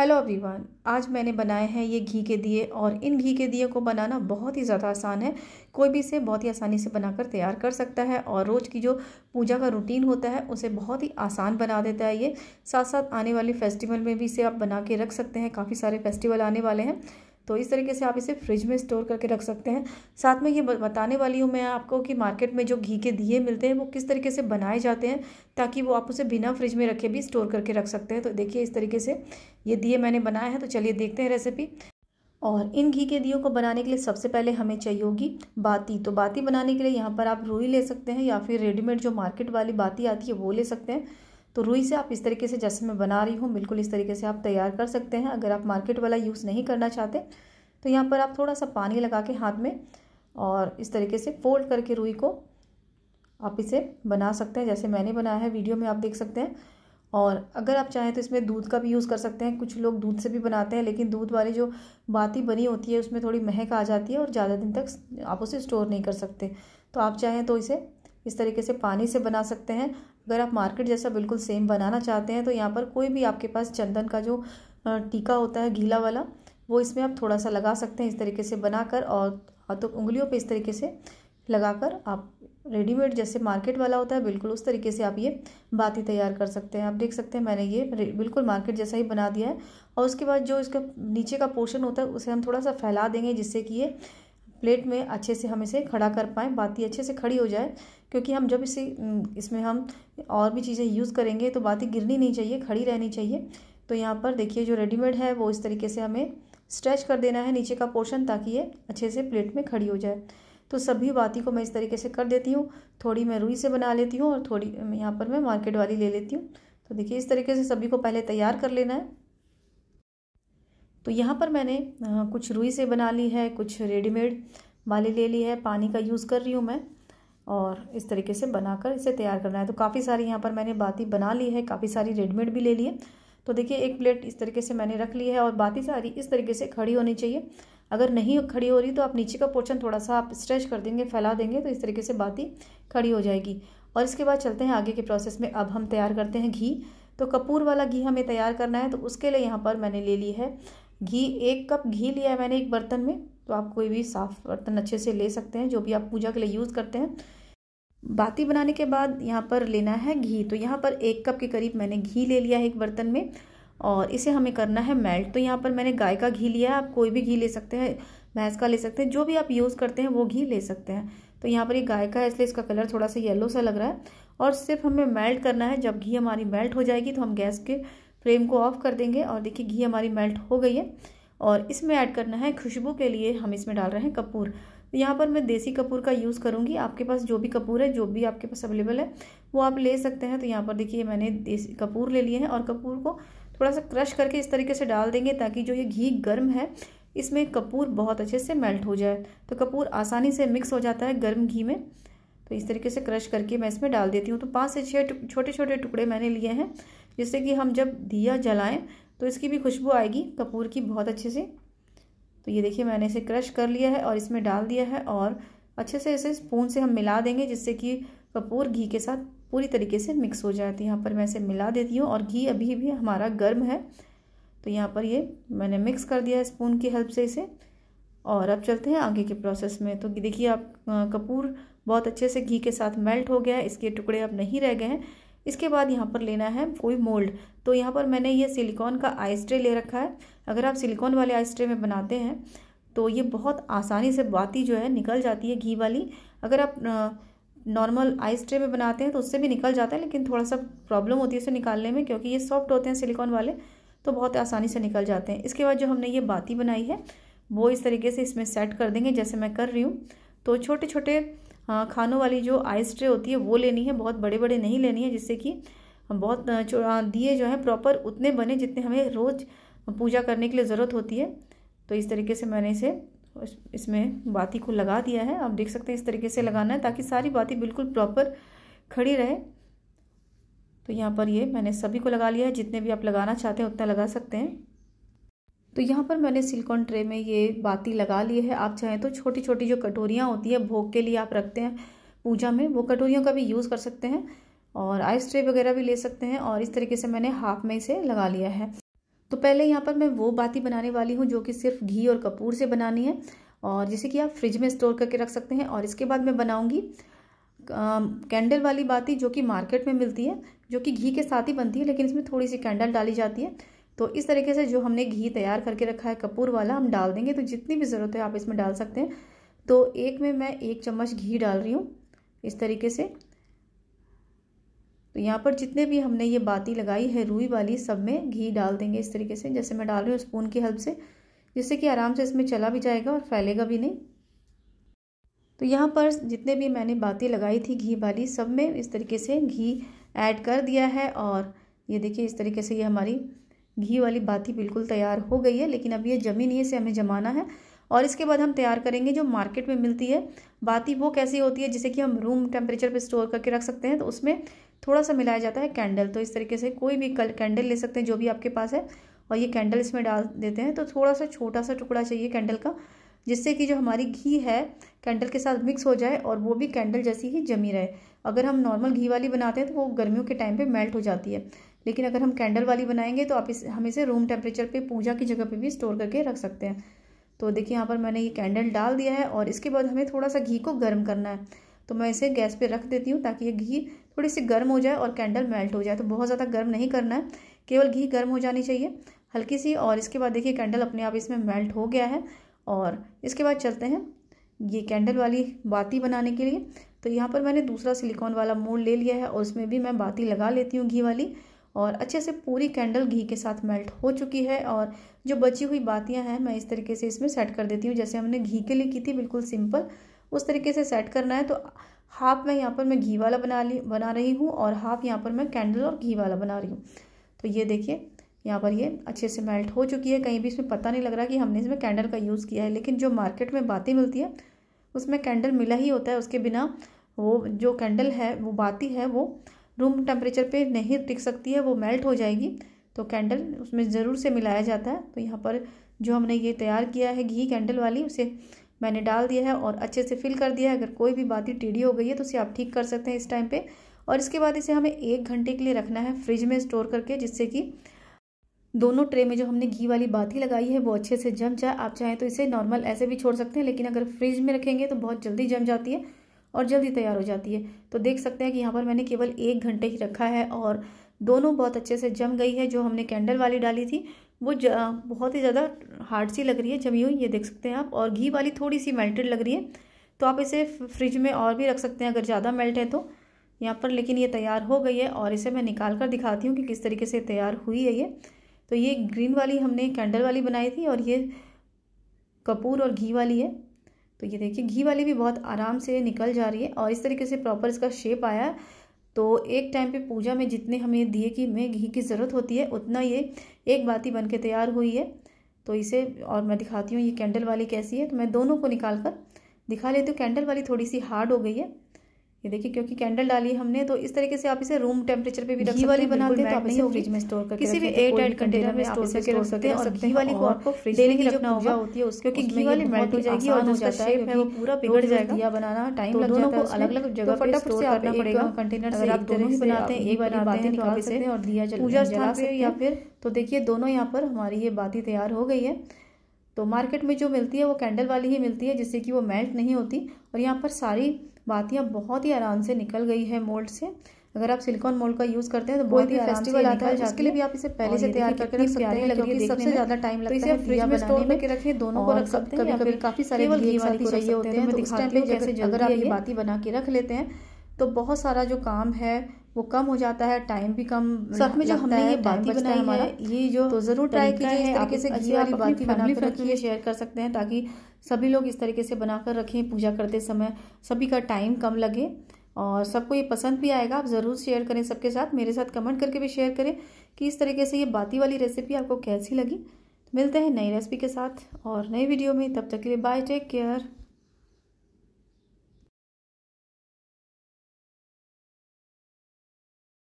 hello everyone आज मैंने बनाए हैं ये घी के दिए और इन घी के दिए को बनाना बहुत ही ज़्यादा आसान है कोई भी इसे बहुत ही आसानी से बनाकर तैयार कर सकता है और रोज़ की जो पूजा का रूटीन होता है उसे बहुत ही आसान बना देता है ये साथ साथ आने वाले फेस्टिवल में भी इसे आप बना के रख सकते हैं काफ़ी सारे फेस्टिवल आने वाले हैं तो इस तरीके से आप इसे फ्रिज में स्टोर करके रख सकते हैं साथ में ये बताने वाली हूँ मैं आपको कि मार्केट में जो घी के दिए मिलते हैं वो किस तरीके से बनाए जाते हैं ताकि वो आप उसे बिना फ्रिज में रखे भी स्टोर करके रख सकते हैं तो देखिए इस तरीके से ये दिए मैंने बनाया है तो चलिए देखते हैं रेसिपी और इन घी के दियों को बनाने के लिए सबसे पहले हमें चाहिए होगी बाती तो बाती बनाने के लिए यहाँ पर आप रुई ले सकते हैं या फिर रेडीमेड जो मार्केट वाली बाती आती है वो ले सकते हैं तो रुई से आप इस तरीके से जैसे मैं बना रही हूँ बिल्कुल इस तरीके से आप तैयार कर सकते हैं अगर आप मार्केट वाला यूज़ नहीं करना चाहते तो यहाँ पर आप थोड़ा सा पानी लगा के हाथ में और इस तरीके से फोल्ड करके रुई को आप इसे बना सकते हैं जैसे मैंने बनाया है वीडियो में आप देख सकते हैं और अगर आप चाहें तो इसमें दूध का भी यूज़ कर सकते हैं कुछ लोग दूध से भी बनाते हैं लेकिन दूध वाली जो बाती बनी होती है उसमें थोड़ी महक आ जाती है और ज़्यादा दिन तक आप उसे स्टोर नहीं कर सकते तो आप चाहें तो इसे इस तरीके से पानी से बना सकते हैं अगर आप मार्केट जैसा बिल्कुल सेम बनाना चाहते हैं तो यहाँ पर कोई भी आपके पास चंदन का जो टीका होता है गीला वाला वो इसमें आप थोड़ा सा लगा सकते हैं इस तरीके से बनाकर और हाथों तो उंगलियों पे इस तरीके से लगाकर आप रेडीमेड जैसे मार्केट वाला होता है बिल्कुल उस तरीके से आप ये बाती तैयार कर सकते हैं आप देख सकते हैं मैंने ये बिल्कुल मार्केट जैसा ही बना दिया है और उसके बाद जो इसका नीचे का पोर्शन होता है उसे हम थोड़ा सा फैला देंगे जिससे कि ये प्लेट में अच्छे से हम इसे खड़ा कर पाएँ बाती अच्छे से खड़ी हो जाए क्योंकि हम जब इसे इसमें हम और भी चीज़ें यूज़ करेंगे तो बाती गिरनी नहीं चाहिए खड़ी रहनी चाहिए तो यहाँ पर देखिए जो रेडीमेड है वो इस तरीके से हमें स्ट्रेच कर देना है नीचे का पोर्शन ताकि ये अच्छे से प्लेट में खड़ी हो जाए तो सभी बाती को मैं इस तरीके से कर देती हूँ थोड़ी मैं रुई से बना लेती हूँ और थोड़ी यहाँ पर मैं मार्केट वाली ले लेती हूँ तो देखिए इस तरीके से सभी को पहले तैयार कर लेना है तो यहाँ पर मैंने कुछ रुई से बना ली है कुछ रेडीमेड वाली ले ली है पानी का यूज़ कर रही हूँ मैं और इस तरीके से बनाकर इसे तैयार करना है तो काफ़ी सारी यहाँ पर मैंने बाती बना ली है काफ़ी सारी रेडीमेड भी ले ली है तो देखिए एक प्लेट इस तरीके से मैंने रख ली है और बाती सारी इस तरीके से खड़ी होनी चाहिए अगर नहीं खड़ी हो रही तो आप नीचे का पोर्शन थोड़ा सा आप स्ट्रेच कर देंगे फैला देंगे तो इस तरीके से बाती खड़ी हो जाएगी और इसके बाद चलते हैं आगे के प्रोसेस में अब हम तैयार करते हैं घी तो कपूर वाला घी हमें तैयार करना है तो उसके लिए यहाँ पर मैंने ले ली है घी एक कप घी लिया है मैंने एक बर्तन में तो आप कोई भी साफ़ बर्तन अच्छे से ले सकते हैं जो भी आप पूजा के लिए यूज़ करते हैं बाती बनाने के बाद यहाँ पर लेना है घी तो यहाँ पर एक कप के करीब मैंने घी ले लिया है एक बर्तन में और इसे हमें करना है मेल्ट तो यहाँ पर मैंने गाय का घी लिया है आप कोई भी घी ले सकते हैं भैंस का ले सकते हैं जो भी आप यूज़ करते हैं वो घी ले सकते हैं तो यहाँ पर ये गाय का है इसलिए इसका कलर थोड़ा सा येलो सा लग रहा है और सिर्फ हमें मेल्ट करना है जब घी हमारी मेल्ट हो जाएगी तो हम गैस के फ्लेम को ऑफ कर देंगे और देखिए घी हमारी मेल्ट हो गई है और इसमें ऐड करना है खुशबू के लिए हम इसमें डाल रहे हैं कपूर तो यहाँ पर मैं देसी कपूर का यूज़ करूँगी आपके पास जो भी कपूर है जो भी आपके पास अवेलेबल है वो आप ले सकते हैं तो यहाँ पर देखिए मैंने देसी कपूर ले लिए हैं और कपूर को थोड़ा सा क्रश करके इस तरीके से डाल देंगे ताकि जो ये घी गर्म है इसमें कपूर बहुत अच्छे से मेल्ट हो जाए तो कपूर आसानी से मिक्स हो जाता है गर्म घी में तो इस तरीके से क्रश करके मैं इसमें डाल देती हूँ तो पाँच से छः छोटे छोटे टुकड़े मैंने लिए हैं जिससे कि हम जब दिया जलाएं तो इसकी भी खुशबू आएगी कपूर की बहुत अच्छे से तो ये देखिए मैंने इसे क्रश कर लिया है और इसमें डाल दिया है और अच्छे से इसे स्पून से हम मिला देंगे जिससे कि कपूर घी के साथ पूरी तरीके से मिक्स हो जाए तो यहाँ पर मैं इसे मिला देती हूँ और घी अभी भी हमारा गर्म है तो यहाँ पर ये मैंने मिक्स कर दिया है स्पून की हेल्प से इसे और अब चलते हैं आगे के प्रोसेस में तो देखिए आप कपूर बहुत अच्छे से घी के साथ मेल्ट हो गया है इसके टुकड़े अब नहीं रह गए हैं इसके बाद यहाँ पर लेना है कोई मोल्ड तो यहाँ पर मैंने ये सिलिकॉन का आइस ट्रे ले रखा है अगर आप सिलिकॉन वाले आइस ट्रे में बनाते हैं तो ये बहुत आसानी से बाती जो है निकल जाती है घी वाली अगर आप नॉर्मल आइस ट्रे में बनाते हैं तो उससे भी निकल जाता है लेकिन थोड़ा सा प्रॉब्लम होती है इसे निकालने में क्योंकि ये सॉफ्ट होते हैं सिलिकॉन वाले तो बहुत आसानी से निकल जाते हैं इसके बाद जो हमने ये बाती बनाई है वो इस तरीके से इसमें सेट कर देंगे जैसे मैं कर रही हूँ तो छोटे छोटे खानों वाली जो आइस ट्रे होती है वो लेनी है बहुत बड़े बड़े नहीं लेनी है जिससे कि बहुत दिए जो है प्रॉपर उतने बने जितने हमें रोज़ पूजा करने के लिए ज़रूरत होती है तो इस तरीके से मैंने इसे इसमें बाती को लगा दिया है आप देख सकते हैं इस तरीके से लगाना है ताकि सारी बाती बिल्कुल प्रॉपर खड़ी रहे तो यहाँ पर ये मैंने सभी को लगा लिया है जितने भी आप लगाना चाहते हैं उतना लगा सकते हैं तो यहाँ पर मैंने सिलिकॉन ट्रे में ये बाती लगा ली है आप चाहें तो छोटी छोटी जो कटोरियाँ होती हैं भोग के लिए आप रखते हैं पूजा में वो कटोरियों का भी यूज़ कर सकते हैं और आइस ट्रे वगैरह भी ले सकते हैं और इस तरीके से मैंने हाफ में इसे लगा लिया है तो पहले यहाँ पर मैं वो बाती बनाने वाली हूँ जो कि सिर्फ घी और कपूर से बनानी है और जिसे कि आप फ्रिज में स्टोर करके रख सकते हैं और इसके बाद मैं बनाऊँगी कैंडल वाली बाती जो कि मार्केट में मिलती है जो कि घी के साथ ही बनती है लेकिन इसमें थोड़ी सी कैंडल डाली जाती है तो इस तरीके से जो हमने घी तैयार करके रखा है कपूर वाला हम डाल देंगे तो जितनी भी ज़रूरत है आप इसमें डाल सकते हैं तो एक में मैं एक चम्मच घी डाल रही हूँ इस तरीके से तो यहाँ पर जितने भी हमने ये बाती लगाई है रुई वाली सब में घी डाल देंगे इस तरीके से जैसे मैं डाल रही हूँ स्पून की हेल्प से जिससे कि आराम से इसमें चला भी जाएगा और फैलेगा भी नहीं तो यहाँ पर जितने भी मैंने बाती लगाई थी घी वाली सब में इस तरीके से घी ऐड कर दिया है और ये देखिए इस तरीके से ये हमारी घी वाली बाती बिल्कुल तैयार हो गई है लेकिन अब ये जमी नहीं है इसे हमें जमाना है और इसके बाद हम तैयार करेंगे जो मार्केट में मिलती है बाती वो कैसी होती है जिसे कि हम रूम टेम्परेचर पर स्टोर करके रख सकते हैं तो उसमें थोड़ा सा मिलाया जाता है कैंडल तो इस तरीके से कोई भी कल कैंडल ले सकते हैं जो भी आपके पास है और ये कैंडल इसमें डाल देते हैं तो थोड़ा सा छोटा सा टुकड़ा चाहिए कैंडल का जिससे कि जो हमारी घी है कैंडल के साथ मिक्स हो जाए और वो भी कैंडल जैसी ही जमी रहे अगर हम नॉर्मल घी वाली बनाते हैं तो वो गर्मियों के टाइम पर मेल्ट हो जाती है लेकिन अगर हम कैंडल वाली बनाएंगे तो आप इस हम इसे रूम टेम्परेचर पे पूजा की जगह पे भी स्टोर करके रख सकते हैं तो देखिए यहाँ पर मैंने ये कैंडल डाल दिया है और इसके बाद हमें थोड़ा सा घी को गर्म करना है तो मैं इसे गैस पे रख देती हूँ ताकि ये घी थोड़ी सी गर्म हो जाए और कैंडल मेल्ट हो जाए तो बहुत ज़्यादा गर्म नहीं करना है केवल घी गर्म हो जानी चाहिए हल्की सी और इसके बाद देखिए कैंडल अपने आप इसमें मेल्ट हो गया है और इसके बाद चलते हैं ये कैंडल वाली बाती बनाने के लिए तो यहाँ पर मैंने दूसरा सिलिकॉन वाला मोल ले लिया है और उसमें भी मैं बाती लगा लेती हूँ घी वाली और अच्छे से पूरी कैंडल घी के साथ मेल्ट हो चुकी है और जो बची हुई बातियां हैं मैं इस तरीके से इसमें सेट कर देती हूँ जैसे हमने घी के लिए की थी बिल्कुल सिंपल उस तरीके से सेट करना है तो हाफ मैं यहाँ पर मैं घी वाला बना ली बना रही हूँ और हाफ यहाँ पर मैं कैंडल और घी वाला बना रही हूँ तो ये देखिए यहाँ पर ये अच्छे से मेल्ट हो चुकी है कहीं भी इसमें पता नहीं लग रहा कि हमने इसमें कैंडल का यूज़ किया है लेकिन जो मार्केट में बाती मिलती है उसमें कैंडल मिला ही होता है उसके बिना वो जो कैंडल है वो बाती है वो रूम टेम्परेचर पे नहीं टिक सकती है वो मेल्ट हो जाएगी तो कैंडल उसमें ज़रूर से मिलाया जाता है तो यहाँ पर जो हमने ये तैयार किया है घी कैंडल वाली उसे मैंने डाल दिया है और अच्छे से फिल कर दिया है अगर कोई भी ही टेढ़ी हो गई है तो उसे आप ठीक कर सकते हैं इस टाइम पे और इसके बाद इसे हमें एक घंटे के लिए रखना है फ्रिज में स्टोर करके जिससे कि दोनों ट्रे में जो हमने घी वाली बाती लगाई है वो अच्छे से जम जाए आप चाहें तो इसे नॉर्मल ऐसे भी छोड़ सकते हैं लेकिन अगर फ्रिज में रखेंगे तो बहुत जल्दी जम जाती है और जल्दी तैयार हो जाती है तो देख सकते हैं कि यहाँ पर मैंने केवल एक घंटे ही रखा है और दोनों बहुत अच्छे से जम गई है जो हमने कैंडल वाली डाली थी वो बहुत ही ज़्यादा हार्ड सी लग रही है जमी हुई ये देख सकते हैं आप और घी वाली थोड़ी सी मेल्टेड लग रही है तो आप इसे फ्रिज में और भी रख सकते हैं अगर ज़्यादा मेल्ट है तो यहाँ पर लेकिन ये तैयार हो गई है और इसे मैं निकाल कर दिखाती हूँ कि किस तरीके से तैयार हुई है ये तो ये ग्रीन वाली हमने कैंडल वाली बनाई थी और ये कपूर और घी वाली है तो ये देखिए घी वाली भी बहुत आराम से निकल जा रही है और इस तरीके से प्रॉपर इसका शेप आया है तो एक टाइम पे पूजा में जितने हमें दिए कि में घी की ज़रूरत होती है उतना ये एक बाती बन के तैयार हुई है तो इसे और मैं दिखाती हूँ ये कैंडल वाली कैसी है तो मैं दोनों को निकाल कर दिखा लेती हूँ कैंडल वाली थोड़ी सी हार्ड हो गई है ये देखिए क्योंकि कैंडल डाली हमने तो इस तरीके से आप इसे रूम टेम्परेचर पे भी रख सकते वाली बनाते हैं तो आप इसे फ्रिज में स्टोर करके किसी भी एयर टाइट कंटेनर में स्टोर करके रख सकते हैं और घी वाली को आपको फ्रिज में ही रखना होगा होती है उसके क्योंकि घी वाली मेल्ट हो जाएगी और उसका शेप है वो पूरा बिगड़ जाएगा या बनाना टाइम लग जाता है अलग अलग जगह पर स्टोर करना पड़ेगा कंटेनर से आप दोनों ही बनाते हैं एक बार वाली बातें निकाल सकते हैं और दिया पूजा स्थान पे या फिर तो देखिए दोनों यहाँ पर हमारी ये बाती तैयार हो गई है तो मार्केट में जो मिलती है वो कैंडल वाली ही मिलती है जिससे कि वो मेल्ट नहीं होती और यहाँ पर सारी बातियाँ बहुत ही आराम से निकल गई है मोल्ड से अगर आप सिलिकॉन मोल्ड का यूज करते हैं तो बहुत ही फेस्टिवल आता है जिसके लिए भी आप इसे पहले से तैयार करके तो रख सकते हैं क्योंकि सबसे ज्यादा टाइम लगता है फ्रिज में स्टोर करके रखें दोनों को रख सकते हैं कभी काफी सारे घी वाली चाहिए होते हैं जैसे अगर आप ये बाती बना के रख लेते हैं तो बहुत सारा जो काम है वो कम हो जाता है टाइम भी कम साथ में जो हमने ये बाती बनाई है ये जो तो जरूर ट्राई कीजिए इस तरीके से घी वाली बाती बनाकर रखिए शेयर कर सकते हैं ताकि सभी लोग इस तरीके से बनाकर रखें पूजा करते समय सभी का टाइम कम लगे और सबको ये पसंद भी आएगा आप ज़रूर शेयर करें सबके साथ मेरे साथ कमेंट करके भी शेयर करें कि इस तरीके से ये बाती वाली रेसिपी आपको कैसी लगी मिलते हैं नई रेसिपी के साथ और नई वीडियो में तब तक के लिए बाय टेक केयर